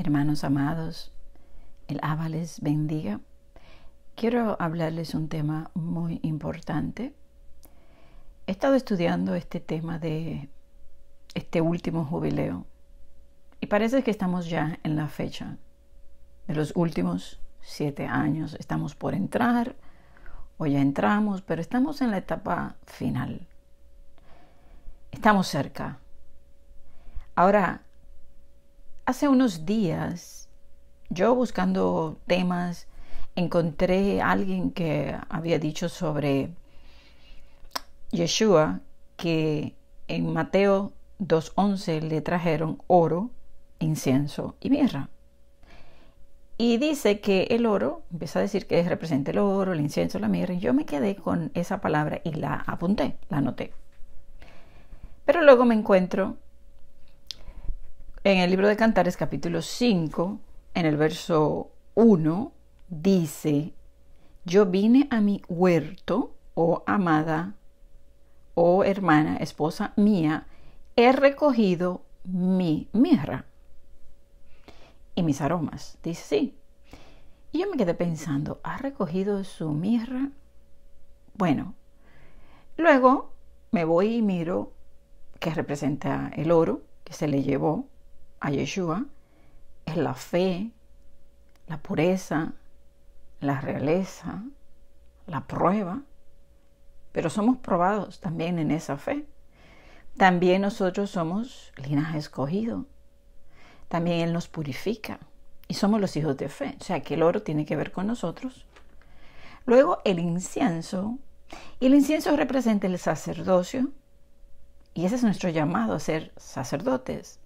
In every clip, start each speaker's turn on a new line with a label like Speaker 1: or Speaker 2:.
Speaker 1: Hermanos amados, el Abba les bendiga. Quiero hablarles un tema muy importante. He estado estudiando este tema de este último jubileo y parece que estamos ya en la fecha de los últimos siete años. Estamos por entrar o ya entramos, pero estamos en la etapa final. Estamos cerca. Ahora, Hace unos días, yo buscando temas, encontré a alguien que había dicho sobre Yeshua que en Mateo 2.11 le trajeron oro, incienso y mirra. Y dice que el oro, empieza a decir que representa el oro, el incienso, la mirra, y yo me quedé con esa palabra y la apunté, la anoté. Pero luego me encuentro en el libro de Cantares capítulo 5, en el verso 1, dice, yo vine a mi huerto, oh amada, oh hermana, esposa mía, he recogido mi mirra y mis aromas. Dice, sí. Y yo me quedé pensando, ¿ha recogido su mirra? Bueno, luego me voy y miro que representa el oro que se le llevó a Yeshua es la fe, la pureza, la realeza, la prueba, pero somos probados también en esa fe. También nosotros somos linaje escogido. También Él nos purifica y somos los hijos de fe. O sea que el oro tiene que ver con nosotros. Luego el incienso. Y el incienso representa el sacerdocio. Y ese es nuestro llamado a ser sacerdotes.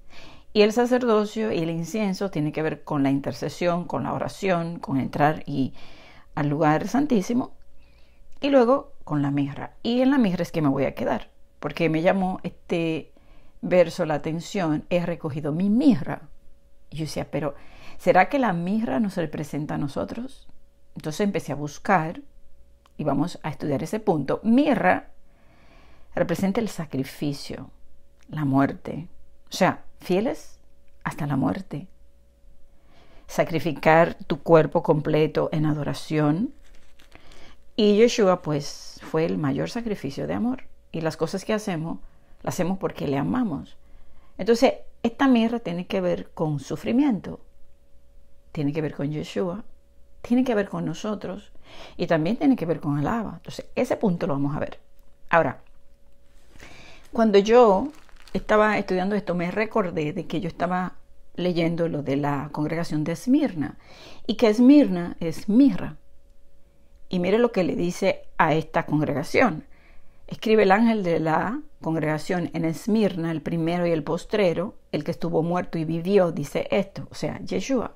Speaker 1: Y el sacerdocio y el incienso tiene que ver con la intercesión, con la oración, con entrar y al lugar santísimo. Y luego con la mirra. Y en la mirra es que me voy a quedar, porque me llamó este verso la atención, he recogido mi mirra. Y yo decía, pero ¿será que la mirra nos representa a nosotros? Entonces empecé a buscar y vamos a estudiar ese punto. Mirra representa el sacrificio, la muerte. O sea, fieles hasta la muerte. Sacrificar tu cuerpo completo en adoración. Y Yeshua pues fue el mayor sacrificio de amor. Y las cosas que hacemos, las hacemos porque le amamos. Entonces, esta mierda tiene que ver con sufrimiento, tiene que ver con Yeshua, tiene que ver con nosotros y también tiene que ver con Alaba. Entonces, ese punto lo vamos a ver. Ahora, cuando yo estaba estudiando esto, me recordé de que yo estaba leyendo lo de la congregación de Esmirna y que Esmirna es mirra. Y mire lo que le dice a esta congregación. Escribe el ángel de la congregación en Esmirna, el primero y el postrero, el que estuvo muerto y vivió, dice esto, o sea, Yeshua.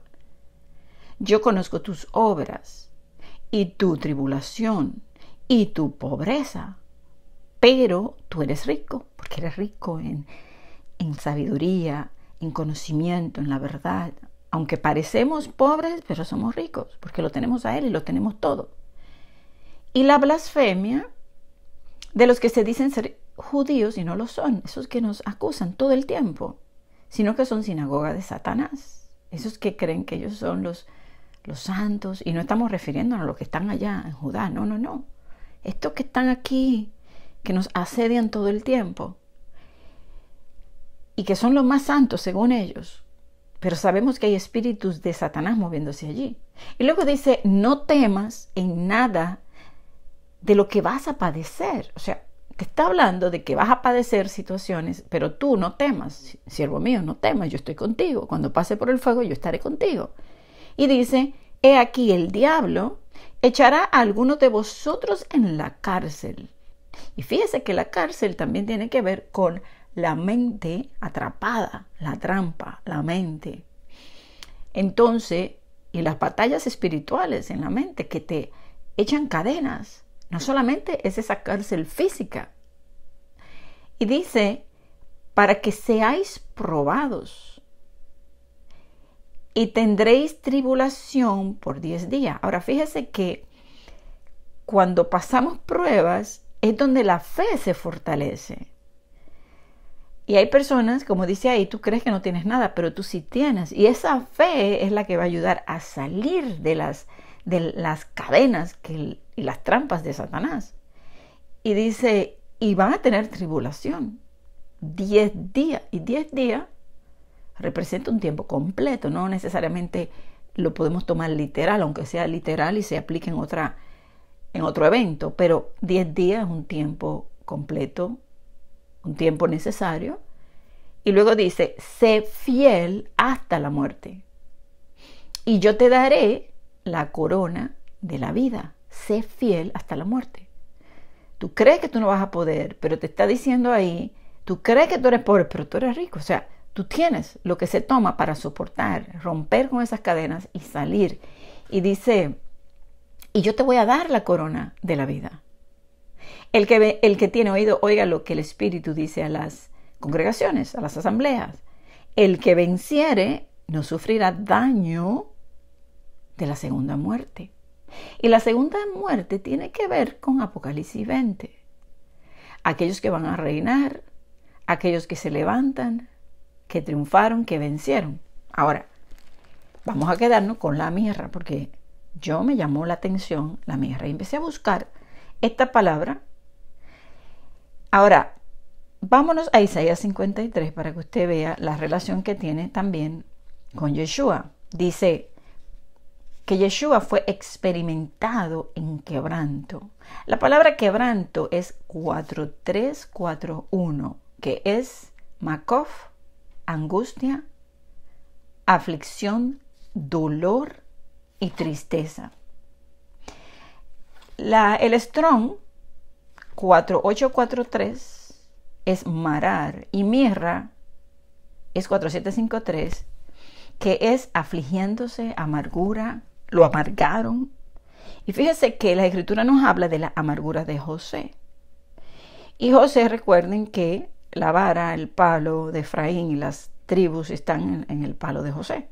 Speaker 1: Yo conozco tus obras y tu tribulación y tu pobreza, pero tú eres rico, porque eres rico en, sabiduría, en conocimiento, en la verdad. Aunque parecemos pobres, pero somos ricos, porque lo tenemos a Él y lo tenemos todo. Y la blasfemia de los que se dicen ser judíos y no lo son, esos que nos acusan todo el tiempo, sino que son sinagoga de Satanás, esos que creen que ellos son los, los santos, y no estamos refiriéndonos a los que están allá en Judá, no, no, no. Estos que están aquí que nos asedian todo el tiempo y que son los más santos según ellos, pero sabemos que hay espíritus de Satanás moviéndose allí. Y luego dice, no temas en nada de lo que vas a padecer. O sea, te está hablando de que vas a padecer situaciones, pero tú no temas, siervo mío, no temas, yo estoy contigo. Cuando pase por el fuego, yo estaré contigo. Y dice, he aquí el diablo echará a algunos de vosotros en la cárcel y fíjese que la cárcel también tiene que ver con la mente atrapada, la trampa, la mente. Entonces, y las batallas espirituales en la mente que te echan cadenas. No solamente es esa cárcel física. Y dice, para que seáis probados. Y tendréis tribulación por diez días. Ahora fíjese que cuando pasamos pruebas, es donde la fe se fortalece. Y hay personas, como dice ahí, tú crees que no tienes nada, pero tú sí tienes. Y esa fe es la que va a ayudar a salir de las, de las cadenas que, y las trampas de Satanás. Y dice, y van a tener tribulación. Diez días. Y diez días representa un tiempo completo, no necesariamente lo podemos tomar literal, aunque sea literal y se aplique en otra, en otro evento, pero 10 días es un tiempo completo, un tiempo necesario. Y luego dice, sé fiel hasta la muerte. Y yo te daré la corona de la vida. Sé fiel hasta la muerte. Tú crees que tú no vas a poder, pero te está diciendo ahí, tú crees que tú eres pobre, pero tú eres rico. O sea, tú tienes lo que se toma para soportar, romper con esas cadenas y salir. Y dice y yo te voy a dar la corona de la vida. El que, el que tiene oído, oiga lo que el Espíritu dice a las congregaciones, a las asambleas. El que venciere no sufrirá daño de la segunda muerte. Y la segunda muerte tiene que ver con Apocalipsis 20. Aquellos que van a reinar, aquellos que se levantan, que triunfaron, que vencieron. Ahora, vamos a quedarnos con la mierda porque yo me llamó la atención la mierda. y empecé a buscar esta palabra. Ahora, vámonos a Isaías 53 para que usted vea la relación que tiene también con Yeshua. Dice que Yeshua fue experimentado en quebranto. La palabra quebranto es 4341, que es Makov, angustia, aflicción, dolor, y tristeza. La, el Strong 4843 es Marar y Mirra es 4753, que es afligiéndose, amargura, lo amargaron. Y fíjese que la escritura nos habla de la amargura de José. Y José, recuerden que la vara, el palo de Efraín y las tribus están en el palo de José.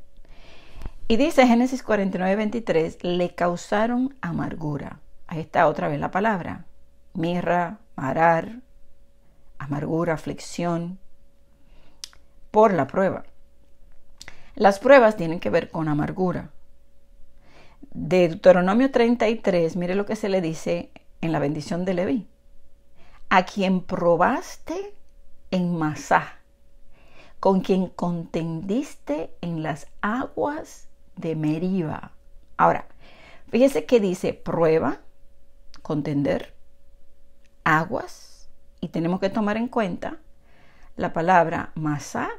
Speaker 1: Y dice Génesis 49, 23, le causaron amargura. Ahí está otra vez la palabra. Mirra, marar, amargura, aflicción, por la prueba. Las pruebas tienen que ver con amargura. De Deuteronomio 33, mire lo que se le dice en la bendición de Leví. A quien probaste en Masá, con quien contendiste en las aguas de Meriba. Ahora, fíjese que dice prueba, contender, aguas, y tenemos que tomar en cuenta la palabra Masá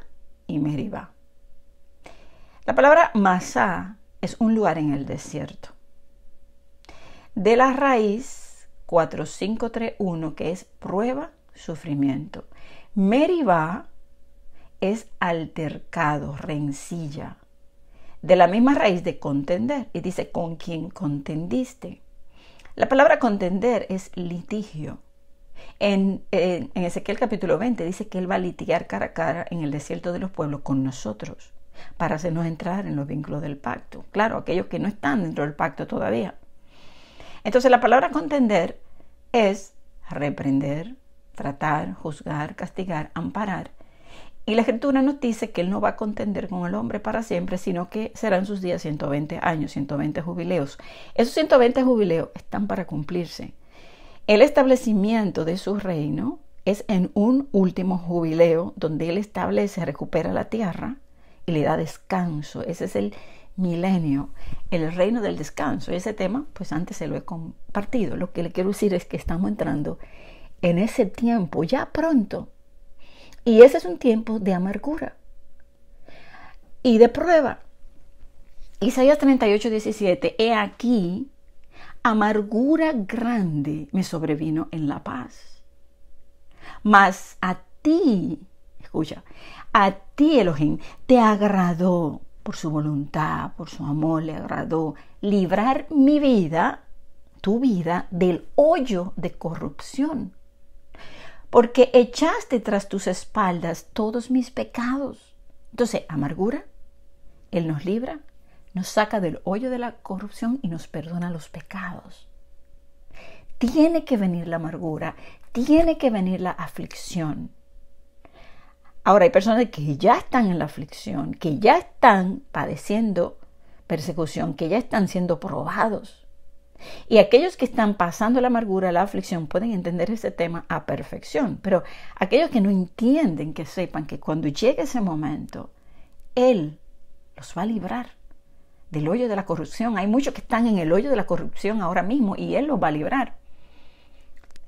Speaker 1: y Meriba. La palabra Masá es un lugar en el desierto. De la raíz 4531, que es prueba, sufrimiento. Meriba es altercado, rencilla de la misma raíz de contender. Y dice, ¿con quién contendiste? La palabra contender es litigio. En, Ezequiel capítulo 20 dice que Él va a litigar cara a cara en el desierto de los pueblos con nosotros para hacernos entrar en los vínculos del pacto. Claro, aquellos que no están dentro del pacto todavía. Entonces la palabra contender es reprender, tratar, juzgar, castigar, amparar y la escritura nos dice que Él no va a contender con el hombre para siempre, sino que serán sus días 120 años, 120 jubileos. Esos 120 jubileos están para cumplirse. El establecimiento de su reino es en un último jubileo donde Él establece, recupera la tierra y le da descanso. Ese es el milenio, el reino del descanso. Ese tema, pues antes se lo he compartido. Lo que le quiero decir es que estamos entrando en ese tiempo, ya pronto, y ese es un tiempo de amargura y de prueba. Isaías 38, 17. He aquí, amargura grande me sobrevino en la paz. Mas a ti, escucha, a ti, Elohim, te agradó por su voluntad, por su amor, le agradó librar mi vida, tu vida, del hoyo de corrupción porque echaste tras tus espaldas todos mis pecados. Entonces, amargura, Él nos libra, nos saca del hoyo de la corrupción y nos perdona los pecados. Tiene que venir la amargura, tiene que venir la aflicción. Ahora hay personas que ya están en la aflicción, que ya están padeciendo persecución, que ya están siendo probados. Y aquellos que están pasando la amargura, la aflicción, pueden entender ese tema a perfección. Pero aquellos que no entienden, que sepan que cuando llegue ese momento, Él los va a librar del hoyo de la corrupción. Hay muchos que están en el hoyo de la corrupción ahora mismo y Él los va a librar.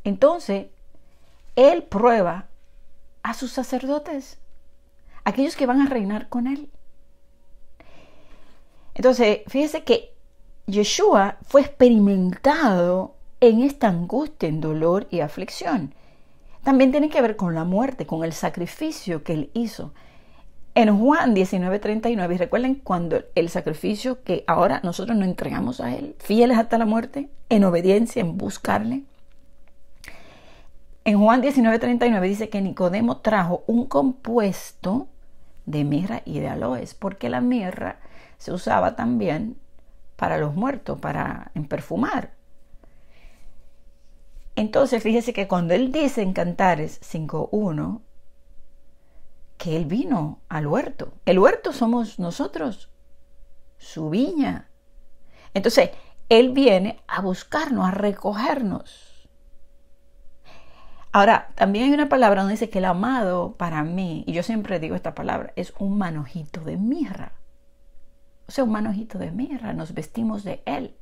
Speaker 1: Entonces, Él prueba a sus sacerdotes, aquellos que van a reinar con Él. Entonces, fíjese que Yeshua fue experimentado en esta angustia, en dolor y aflicción. También tiene que ver con la muerte, con el sacrificio que él hizo. En Juan 19:39, y recuerden cuando el sacrificio que ahora nosotros nos entregamos a él, fieles hasta la muerte, en obediencia, en buscarle. En Juan 19:39 dice que Nicodemo trajo un compuesto de mirra y de aloes, porque la mirra se usaba también para los muertos, para perfumar. Entonces, fíjese que cuando él dice en Cantares 5.1, que él vino al huerto. El huerto somos nosotros, su viña. Entonces, él viene a buscarnos, a recogernos. Ahora, también hay una palabra donde dice que el amado para mí, y yo siempre digo esta palabra, es un manojito de mirra. O sea, un manojito de mirra, nos vestimos de Él,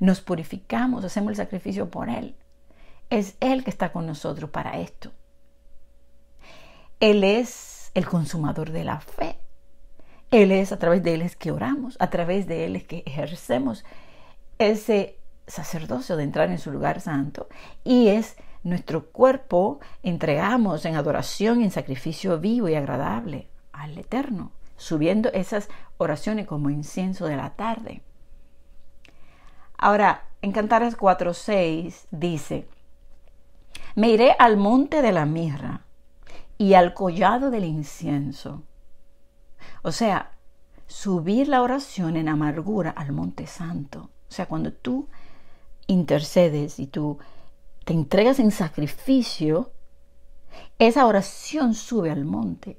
Speaker 1: nos purificamos, hacemos el sacrificio por Él. Es Él que está con nosotros para esto. Él es el consumador de la fe. Él es, a través de Él es que oramos, a través de Él es que ejercemos ese sacerdocio de entrar en su lugar santo y es nuestro cuerpo entregamos en adoración, en sacrificio vivo y agradable al Eterno subiendo esas oraciones como incienso de la tarde. Ahora, en Cantares 4.6 dice, me iré al monte de la mirra y al collado del incienso. O sea, subir la oración en amargura al monte santo. O sea, cuando tú intercedes y tú te entregas en sacrificio, esa oración sube al monte,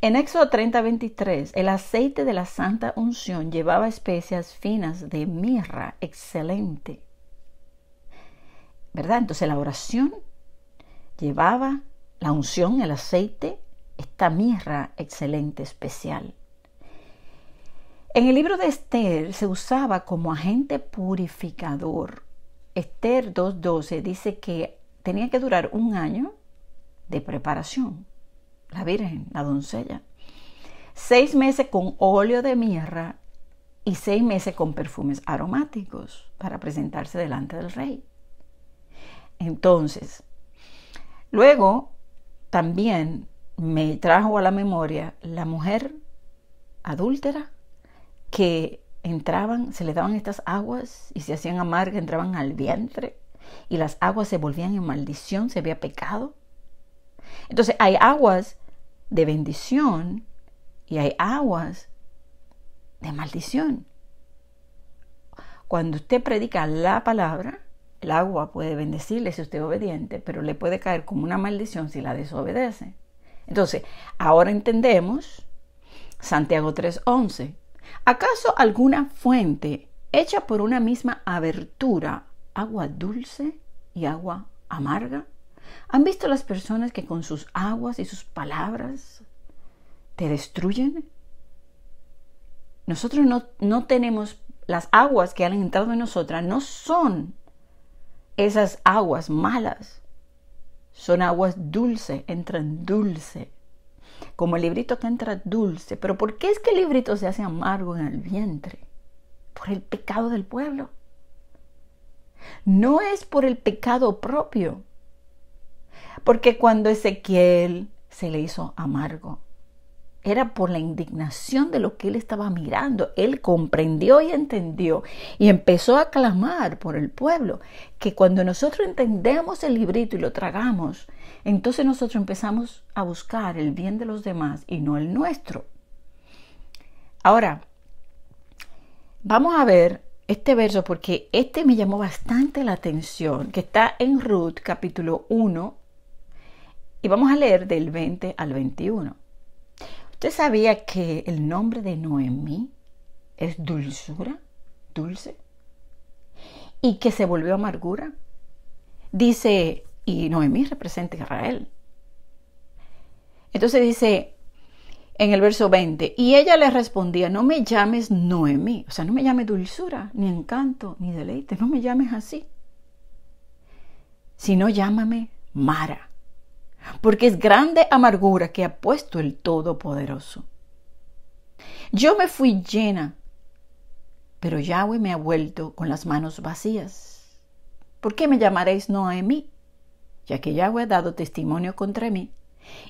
Speaker 1: en Éxodo 30:23, el aceite de la santa unción llevaba especias finas de mirra excelente. ¿Verdad? Entonces la oración llevaba la unción, el aceite, esta mirra excelente, especial. En el libro de Esther se usaba como agente purificador. Esther 2.12 dice que tenía que durar un año de preparación la Virgen, la doncella, seis meses con óleo de mierda y seis meses con perfumes aromáticos para presentarse delante del rey. Entonces, luego también me trajo a la memoria la mujer adúltera que entraban, se le daban estas aguas y se hacían amarga entraban al vientre y las aguas se volvían en maldición, se había pecado. Entonces hay aguas de bendición y hay aguas de maldición. Cuando usted predica la palabra, el agua puede bendecirle si usted es obediente, pero le puede caer como una maldición si la desobedece. Entonces, ahora entendemos Santiago 3:11. ¿Acaso alguna fuente hecha por una misma abertura, agua dulce y agua amarga? ¿Han visto las personas que con sus aguas y sus palabras te destruyen? Nosotros no, no tenemos las aguas que han entrado en nosotras, no son esas aguas malas, son aguas dulce entran dulce, como el librito que entra dulce. Pero ¿por qué es que el librito se hace amargo en el vientre? Por el pecado del pueblo. No es por el pecado propio, porque cuando Ezequiel se le hizo amargo, era por la indignación de lo que él estaba mirando. Él comprendió y entendió y empezó a clamar por el pueblo, que cuando nosotros entendemos el librito y lo tragamos, entonces nosotros empezamos a buscar el bien de los demás y no el nuestro. Ahora, vamos a ver este verso porque este me llamó bastante la atención, que está en Ruth capítulo 1, y vamos a leer del 20 al 21. ¿Usted sabía que el nombre de Noemí es dulzura, dulce? ¿Y que se volvió amargura? Dice, y Noemí representa Israel. Entonces dice en el verso 20, y ella le respondía, no me llames Noemí, o sea, no me llames dulzura, ni encanto, ni deleite, no me llames así, sino llámame Mara porque es grande amargura que ha puesto el Todopoderoso. Yo me fui llena, pero Yahweh me ha vuelto con las manos vacías. ¿Por qué me llamaréis Noemí? Ya que Yahweh ha dado testimonio contra mí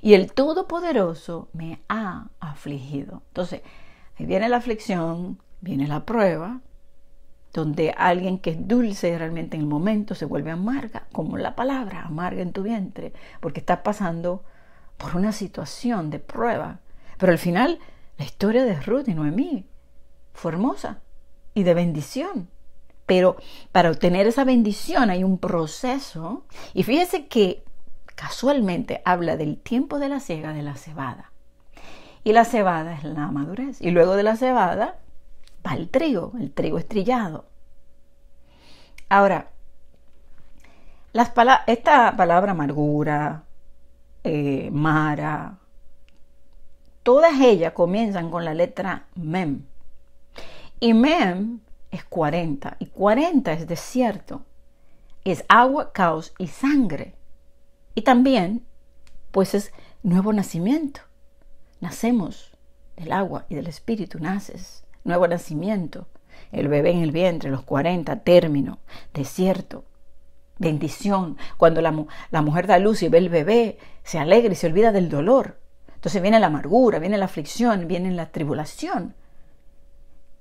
Speaker 1: y el Todopoderoso me ha afligido. Entonces, ahí viene la aflicción, viene la prueba, donde alguien que es dulce realmente en el momento se vuelve amarga, como la palabra amarga en tu vientre, porque estás pasando por una situación de prueba. Pero al final, la historia de Ruth y Noemí fue hermosa y de bendición. Pero para obtener esa bendición hay un proceso. Y fíjese que casualmente habla del tiempo de la siega de la cebada. Y la cebada es la madurez. Y luego de la cebada trigo, el trigo estrillado. Ahora, esta palabra amargura, eh, mara, todas ellas comienzan con la letra mem. Y mem es 40, y 40 es desierto, es agua, caos y sangre. Y también, pues es nuevo nacimiento. Nacemos del agua y del espíritu, naces nuevo nacimiento, el bebé en el vientre, los 40, término, desierto, bendición. Cuando la, mujer da luz y ve el bebé, se alegra y se olvida del dolor. Entonces viene la amargura, viene la aflicción, viene la tribulación.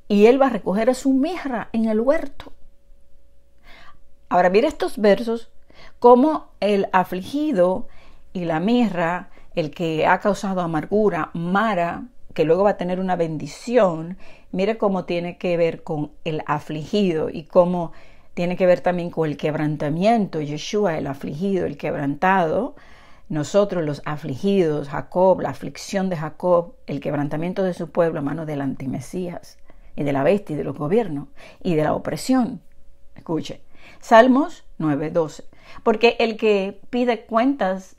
Speaker 1: Y él va a recoger a su mirra en el huerto. Ahora mira estos versos, como el afligido y la mirra, el que ha causado amargura, Mara, que luego va a tener una bendición, mire cómo tiene que ver con el afligido y cómo tiene que ver también con el quebrantamiento, Yeshua, el afligido, el quebrantado, nosotros los afligidos, Jacob, la aflicción de Jacob, el quebrantamiento de su pueblo a mano del antimesías y de la bestia y de los gobiernos y de la opresión. Escuche, Salmos 9:12, porque el que pide cuentas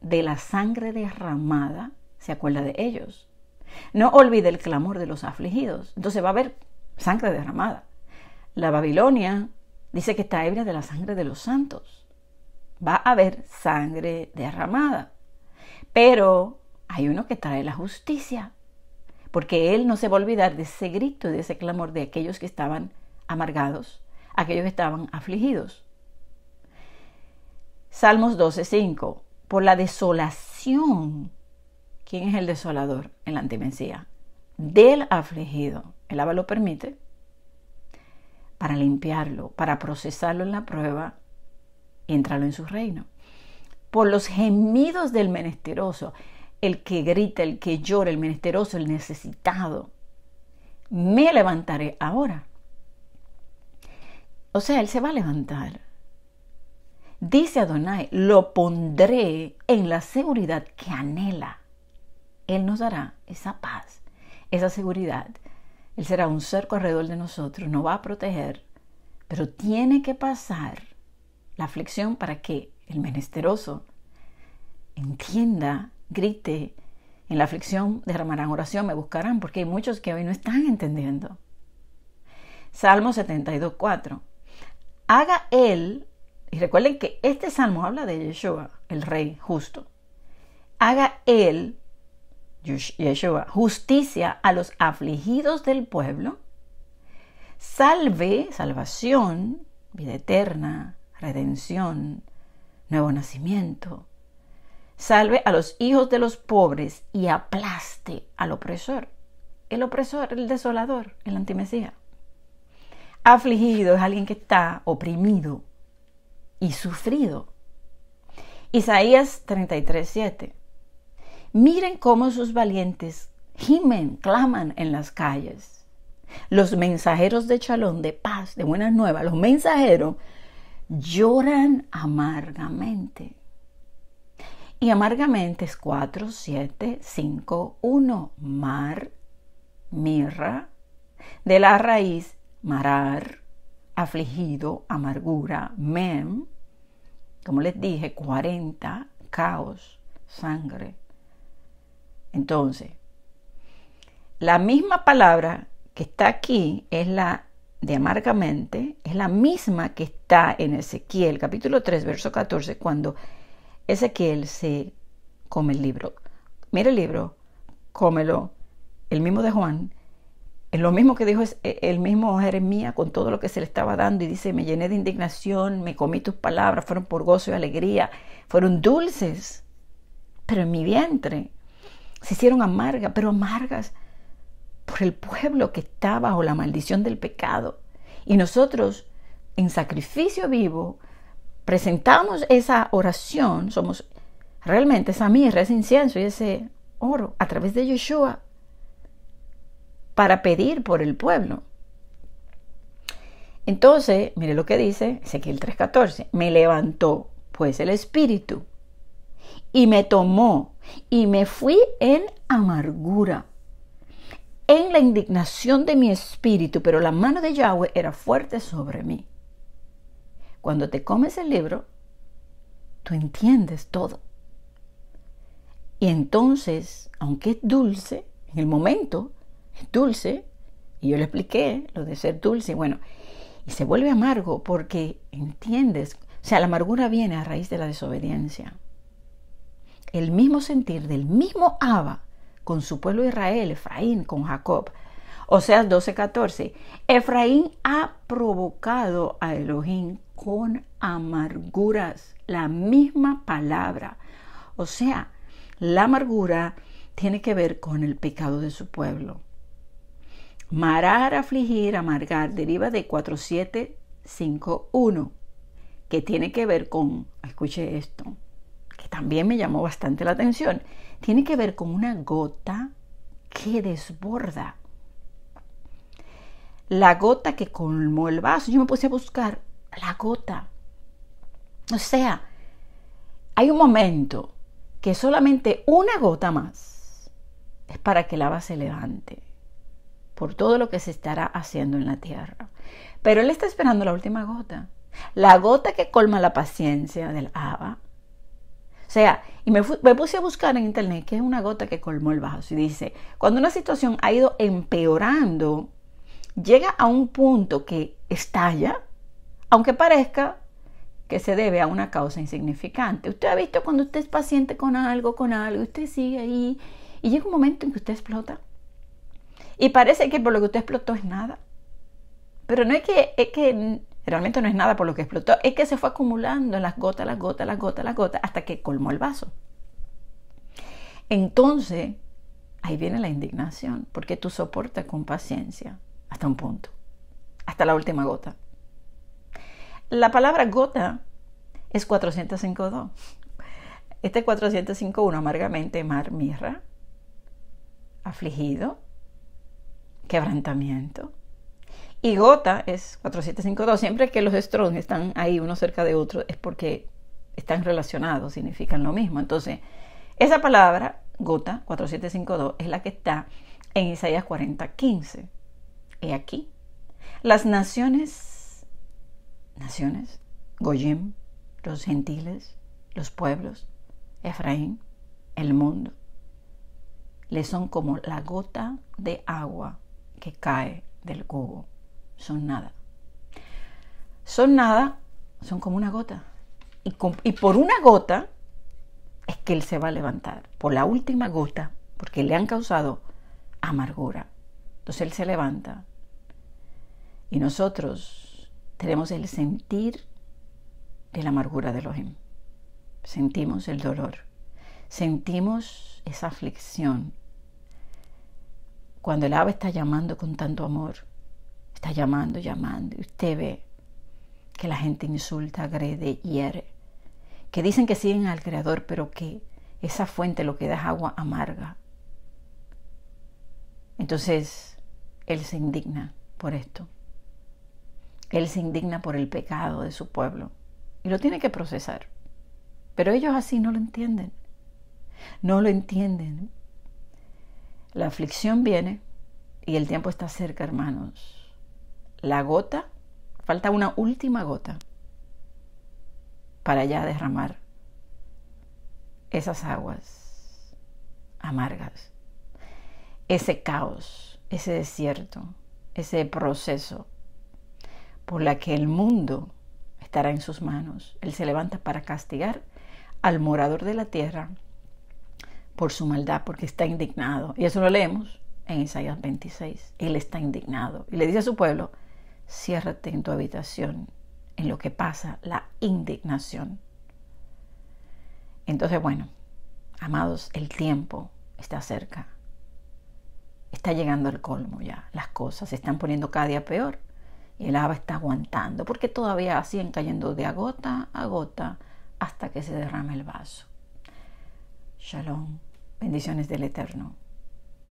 Speaker 1: de la sangre derramada se acuerda de ellos. No olvide el clamor de los afligidos. Entonces va a haber sangre derramada. La Babilonia dice que está ebria de la sangre de los santos. Va a haber sangre derramada. Pero hay uno que trae la justicia, porque Él no se va a olvidar de ese grito y de ese clamor de aquellos que estaban amargados, aquellos que estaban afligidos. Salmos 12:5. Por la desolación ¿Quién es el desolador? en la antimensía. Del afligido. El Abba lo permite para limpiarlo, para procesarlo en la prueba y entrarlo en su reino. Por los gemidos del menesteroso, el que grita, el que llora, el menesteroso, el necesitado, me levantaré ahora. O sea, él se va a levantar. Dice Adonai, lo pondré en la seguridad que anhela. Él nos dará esa paz, esa seguridad. Él será un cerco alrededor de nosotros, nos va a proteger, pero tiene que pasar la aflicción para que el menesteroso entienda, grite. En la aflicción derramarán oración, me buscarán, porque hay muchos que hoy no están entendiendo. Salmo 72, Haga él, y recuerden que este salmo habla de Yeshua, el rey justo. Haga él Yeshua, justicia a los afligidos del pueblo, salve, salvación, vida eterna, redención, nuevo nacimiento, salve a los hijos de los pobres y aplaste al opresor, el opresor, el desolador, el antimesía. Afligido es alguien que está oprimido y sufrido. Isaías 33.7 Miren cómo sus valientes gimen, claman en las calles. Los mensajeros de chalón, de paz, de buenas nuevas, los mensajeros lloran amargamente. Y amargamente es 4, 7, 5, 1. Mar, mirra, de la raíz marar, afligido, amargura, mem, como les dije, 40, caos, sangre, entonces, la misma palabra que está aquí es la de amargamente, es la misma que está en Ezequiel capítulo 3, verso 14, cuando Ezequiel se come el libro. Mira el libro, cómelo, el mismo de Juan, es lo mismo que dijo eh, el mismo Jeremías con todo lo que se le estaba dando y dice, me llené de indignación, me comí tus palabras, fueron por gozo y alegría, fueron dulces, pero en mi vientre se hicieron amargas, pero amargas por el pueblo que está bajo la maldición del pecado. Y nosotros, en sacrificio vivo, presentamos esa oración, somos realmente esa mirra, ese incienso y ese oro a través de Yeshua para pedir por el pueblo. Entonces, mire lo que dice Ezequiel 3:14, me levantó pues el Espíritu y me tomó y me fui en amargura, en la indignación de mi espíritu, pero la mano de Yahweh era fuerte sobre mí. Cuando te comes el libro, tú entiendes todo. Y entonces, aunque es dulce, en el momento es dulce, y yo le expliqué lo de ser dulce, y bueno, y se vuelve amargo porque entiendes, o sea, la amargura viene a raíz de la desobediencia el mismo sentir del mismo Abba con su pueblo Israel, Efraín, con Jacob. o sea 12-14 Efraín ha provocado a Elohim con amarguras, la misma palabra. O sea, la amargura tiene que ver con el pecado de su pueblo. Marar, afligir, amargar deriva de 4751, que tiene que ver con, escuche esto, también me llamó bastante la atención, tiene que ver con una gota que desborda. La gota que colmó el vaso. Yo me puse a buscar la gota. O sea, hay un momento que solamente una gota más es para que el Aba se levante por todo lo que se estará haciendo en la tierra. Pero él está esperando la última gota. La gota que colma la paciencia del Aba o sea, y me, puse a buscar en internet que es una gota que colmó el vaso. Y dice, cuando una situación ha ido empeorando, llega a un punto que estalla, aunque parezca que se debe a una causa insignificante. Usted ha visto cuando usted es paciente con algo, con algo, usted sigue ahí y llega un momento en que usted explota. Y parece que por lo que usted explotó es nada. Pero no es que Realmente no es nada por lo que explotó, es que se fue acumulando en las gotas, las gotas, las gotas, las gotas, hasta que colmó el vaso. Entonces, ahí viene la indignación, porque tú soportas con paciencia hasta un punto, hasta la última gota. La palabra gota es 405.2. Este 405.1, amargamente, mar, mirra, afligido, quebrantamiento, y gota es 4752. Siempre que los estrones están ahí uno cerca de otro es porque están relacionados, significan lo mismo. Entonces, esa palabra, gota 4752, es la que está en Isaías 40:15. He aquí. Las naciones, naciones, Goyim, los gentiles, los pueblos, Efraín, el mundo, le son como la gota de agua que cae del cubo son nada. Son nada, son como una gota. Y, por una gota es que él se va a levantar, por la última gota, porque le han causado amargura. Entonces él se levanta. Y nosotros tenemos el sentir de la amargura de Elohim. Sentimos el dolor. Sentimos esa aflicción. Cuando el ave está llamando con tanto amor, Está llamando, llamando. Y usted ve que la gente insulta, agrede, hiere. Que dicen que siguen al Creador, pero que esa fuente lo que da es agua amarga. Entonces, Él se indigna por esto. Él se indigna por el pecado de su pueblo y lo tiene que procesar. Pero ellos así no lo entienden. No lo entienden. La aflicción viene y el tiempo está cerca, hermanos la gota, falta una última gota para ya derramar esas aguas amargas, ese caos, ese desierto, ese proceso por la que el mundo estará en sus manos. Él se levanta para castigar al morador de la tierra por su maldad, porque está indignado. Y eso lo leemos en Isaías 26. Él está indignado y le dice a su pueblo, ciérrate en tu habitación, en lo que pasa, la indignación. Entonces, bueno, amados, el tiempo está cerca. Está llegando al colmo ya. Las cosas se están poniendo cada día peor. Y el agua está aguantando, porque todavía siguen cayendo de agota a gota hasta que se derrame el vaso. Shalom. Bendiciones del Eterno.